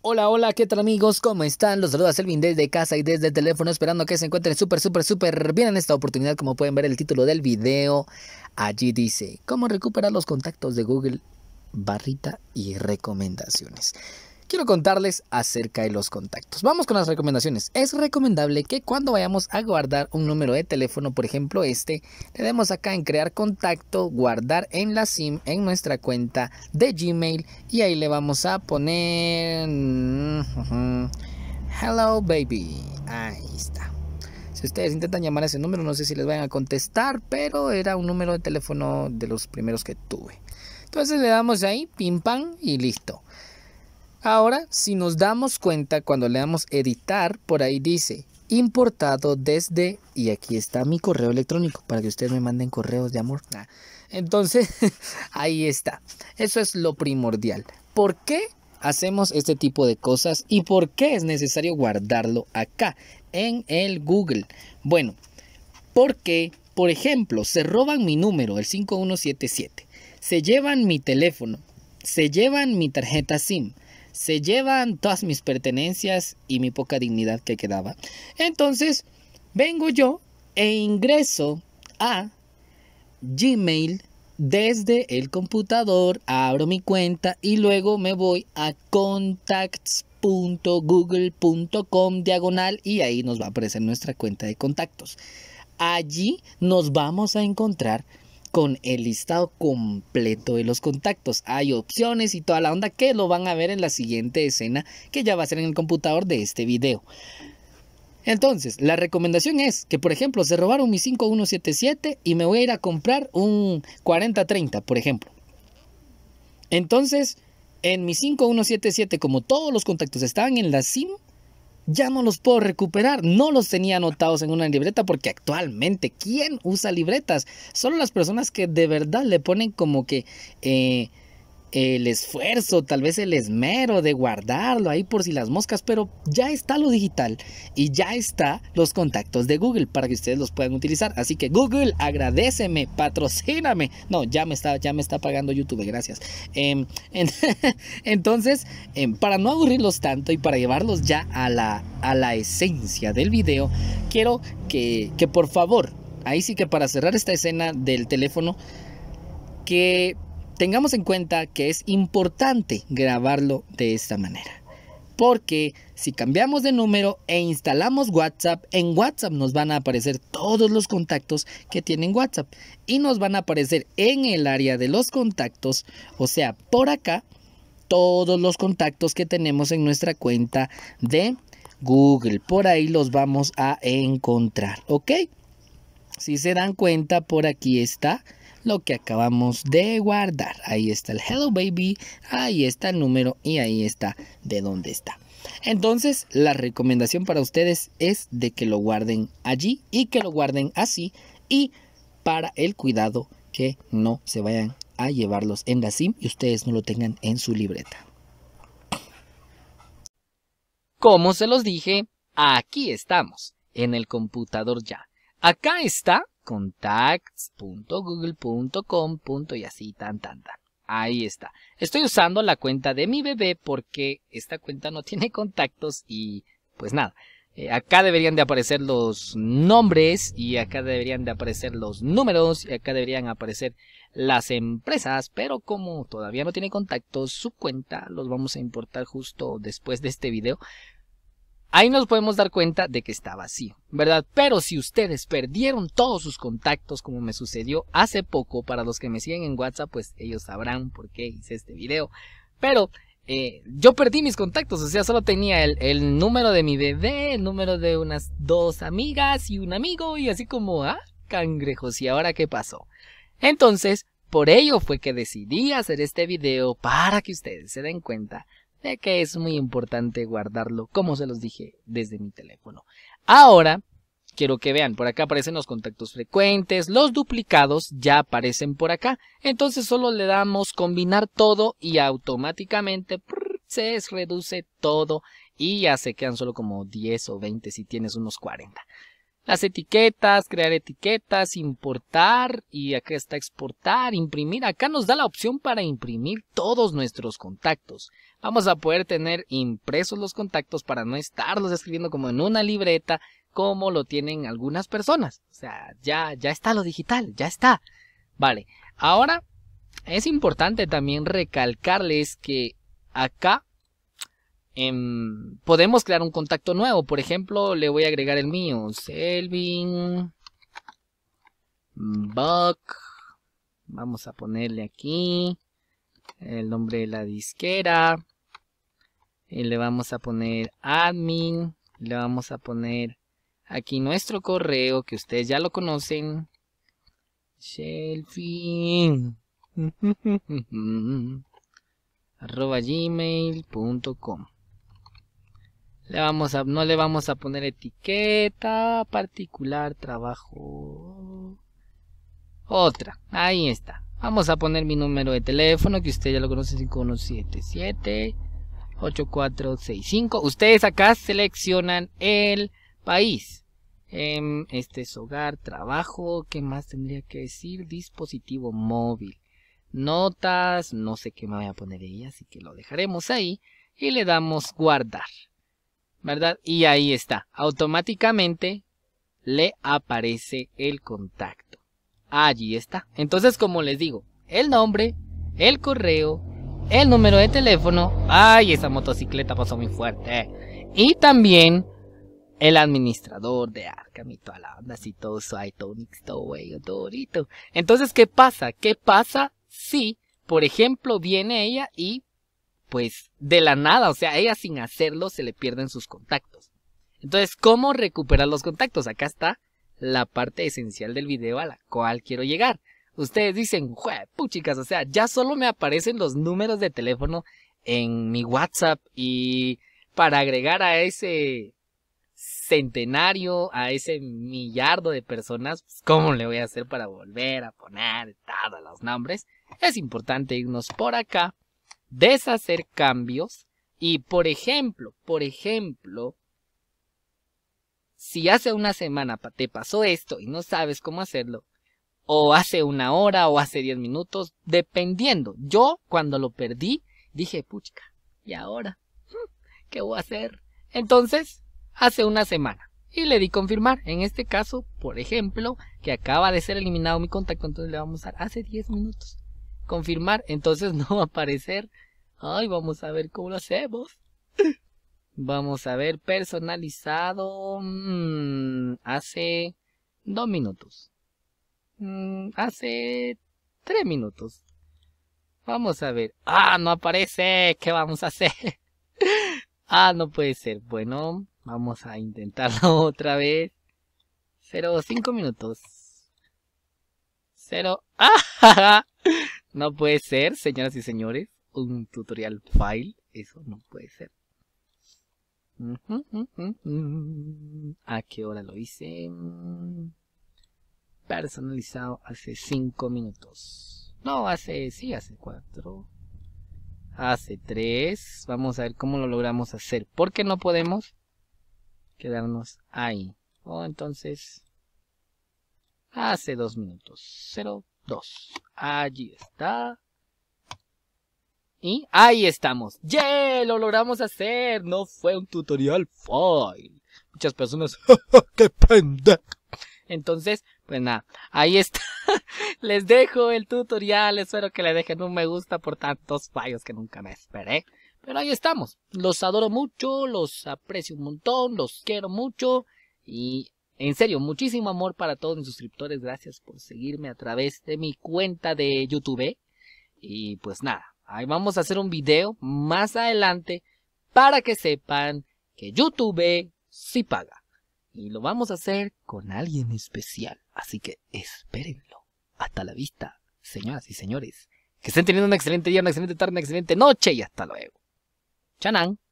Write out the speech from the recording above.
Hola, hola, ¿qué tal amigos? ¿Cómo están? Los saluda Selvin desde casa y desde el teléfono esperando que se encuentren súper, súper, súper bien en esta oportunidad. Como pueden ver el título del video, allí dice, ¿cómo recuperar los contactos de Google? Barrita y recomendaciones quiero contarles acerca de los contactos. Vamos con las recomendaciones. Es recomendable que cuando vayamos a guardar un número de teléfono, por ejemplo este, le demos acá en crear contacto, guardar en la SIM, en nuestra cuenta de Gmail y ahí le vamos a poner... Mm, Hello baby. Ahí está. Si ustedes intentan llamar a ese número, no sé si les van a contestar, pero era un número de teléfono de los primeros que tuve. Entonces le damos ahí, pim pam y listo. Ahora, si nos damos cuenta cuando le damos editar, por ahí dice importado desde, y aquí está mi correo electrónico para que ustedes me manden correos de amor. Ah, entonces, ahí está. Eso es lo primordial. ¿Por qué hacemos este tipo de cosas y por qué es necesario guardarlo acá en el Google? Bueno, porque, por ejemplo, se roban mi número, el 5177, se llevan mi teléfono, se llevan mi tarjeta SIM, se llevan todas mis pertenencias y mi poca dignidad que quedaba. Entonces, vengo yo e ingreso a Gmail desde el computador, abro mi cuenta y luego me voy a contacts.google.com diagonal y ahí nos va a aparecer nuestra cuenta de contactos. Allí nos vamos a encontrar con el listado completo de los contactos. Hay opciones y toda la onda que lo van a ver en la siguiente escena que ya va a ser en el computador de este video. Entonces, la recomendación es que, por ejemplo, se robaron mi 5177 y me voy a ir a comprar un 4030, por ejemplo. Entonces, en mi 5177, como todos los contactos estaban en la SIM, ya no los puedo recuperar. No los tenía anotados en una libreta porque actualmente, ¿quién usa libretas? Solo las personas que de verdad le ponen como que... Eh, el esfuerzo, tal vez el esmero de guardarlo ahí por si las moscas, pero ya está lo digital y ya está los contactos de Google para que ustedes los puedan utilizar. Así que Google, agradeceme, patrocíname. No, ya me está, ya me está pagando YouTube, gracias. Em, entonces, em, para no aburrirlos tanto y para llevarlos ya a la, a la esencia del video, quiero que, que por favor, ahí sí que para cerrar esta escena del teléfono, que tengamos en cuenta que es importante grabarlo de esta manera. Porque si cambiamos de número e instalamos WhatsApp, en WhatsApp nos van a aparecer todos los contactos que tienen WhatsApp. Y nos van a aparecer en el área de los contactos, o sea, por acá, todos los contactos que tenemos en nuestra cuenta de Google. Por ahí los vamos a encontrar, ¿ok? Si se dan cuenta, por aquí está lo que acabamos de guardar. Ahí está el Hello Baby, ahí está el número y ahí está de dónde está. Entonces, la recomendación para ustedes es de que lo guarden allí y que lo guarden así y para el cuidado que no se vayan a llevarlos en la SIM y ustedes no lo tengan en su libreta. Como se los dije, aquí estamos, en el computador ya. Acá está contacts.google.com. y así, tan, tan, tan. Ahí está. Estoy usando la cuenta de mi bebé porque esta cuenta no tiene contactos y pues nada. Eh, acá deberían de aparecer los nombres y acá deberían de aparecer los números y acá deberían aparecer las empresas, pero como todavía no tiene contactos su cuenta, los vamos a importar justo después de este video. Ahí nos podemos dar cuenta de que estaba así, ¿verdad? Pero si ustedes perdieron todos sus contactos como me sucedió hace poco, para los que me siguen en WhatsApp, pues ellos sabrán por qué hice este video. Pero eh, yo perdí mis contactos, o sea, solo tenía el, el, número de mi bebé, el número de unas dos amigas y un amigo, y así como, ah, cangrejos, ¿y ahora qué pasó? Entonces, por ello fue que decidí hacer este video para que ustedes se den cuenta ya que es muy importante guardarlo, como se los dije, desde mi teléfono. Ahora, quiero que vean, por acá aparecen los contactos frecuentes, los duplicados ya aparecen por acá, entonces solo le damos combinar todo y automáticamente se reduce todo y ya se quedan solo como 10 o 20 si tienes unos 40. Las etiquetas, crear etiquetas, importar y acá está exportar, imprimir. Acá nos da la opción para imprimir todos nuestros contactos. Vamos a poder tener impresos los contactos para no estarlos escribiendo como en una libreta como lo tienen algunas personas. O sea, ya, ya está lo digital, ya está. Vale, ahora es importante también recalcarles que acá Em, podemos crear un contacto nuevo. Por ejemplo, le voy a agregar el mío. Selvin. Mm, Buck. Vamos a ponerle aquí el nombre de la disquera. Y le vamos a poner admin. Le vamos a poner aquí nuestro correo que ustedes ya lo conocen. Selvin. arroba gmail.com vamos a, no le vamos a poner etiqueta, particular, trabajo. Otra, ahí está. Vamos a poner mi número de teléfono, que usted ya lo conoce, 5177-8465. Ustedes acá seleccionan el país. Em, este es hogar, trabajo, ¿qué más tendría que decir? Dispositivo móvil. Notas, no sé qué me voy a poner ahí, así que lo dejaremos ahí. Y le damos guardar. ¿verdad? Y ahí está, automáticamente le aparece el contacto. Allí está. Entonces, como les digo, el nombre, el correo, el número de teléfono. Ay, esa motocicleta pasó muy fuerte. Y también el administrador de Arkham y la onda, así todo suave, todo mixto, güey, todo bonito. Entonces, ¿qué pasa? ¿Qué pasa si, por ejemplo, viene ella y pues de la nada, o sea, ella sin hacerlo se le pierden sus contactos. Entonces, ¿cómo recuperar los contactos? Acá está la parte esencial del video a la cual quiero llegar. Ustedes dicen, puchicas, o sea, ya solo me aparecen los números de teléfono en mi WhatsApp y para agregar a ese centenario, a ese millardo de personas, pues, ¿cómo le voy a hacer para volver a poner todos los nombres? Es importante irnos por acá deshacer cambios y, por ejemplo, por ejemplo, si hace una semana te pasó esto y no sabes cómo hacerlo, o hace una hora o hace diez minutos, dependiendo. Yo cuando lo perdí dije, pucha ¿y ahora? ¿Mm? ¿Qué voy a hacer? Entonces, hace una semana. Y le di confirmar. En este caso, por ejemplo, que acaba de ser eliminado mi contacto, entonces le vamos a dar hace 10 minutos confirmar, entonces no va a aparecer. Ay, vamos a ver cómo lo hacemos. Vamos a ver, personalizado mm, hace dos minutos. Mm, hace tres minutos. Vamos a ver. Ah, no aparece. ¿Qué vamos a hacer? ah, no puede ser. Bueno, vamos a intentarlo otra vez. Cero, cinco minutos. Cero. ¡Ah! No puede ser, señoras y señores, un tutorial file. Eso no puede ser. ¿A qué hora lo hice? Personalizado hace cinco minutos. No, hace, sí, hace 4. Hace 3. Vamos a ver cómo lo logramos hacer. Porque no podemos quedarnos ahí. O oh, entonces, hace dos minutos. 0, 2. Allí está. Y ahí estamos. ¡Yeah! Lo logramos hacer. No fue un tutorial foil. Muchas personas. ¡Qué pendejo! Entonces, pues nada, ahí está. les dejo el tutorial. Espero que le dejen un me gusta por tantos fallos que nunca me esperé. Pero ahí estamos. Los adoro mucho, los aprecio un montón, los quiero mucho. Y en serio, muchísimo amor para todos mis suscriptores. Gracias por seguirme a través de mi cuenta de YouTube. Y pues nada, ahí vamos a hacer un video más adelante para que sepan que YouTube sí paga. Y lo vamos a hacer con alguien especial. Así que espérenlo. Hasta la vista, señoras y señores. Que estén teniendo un excelente día, una excelente tarde, una excelente noche y hasta luego. Chanang.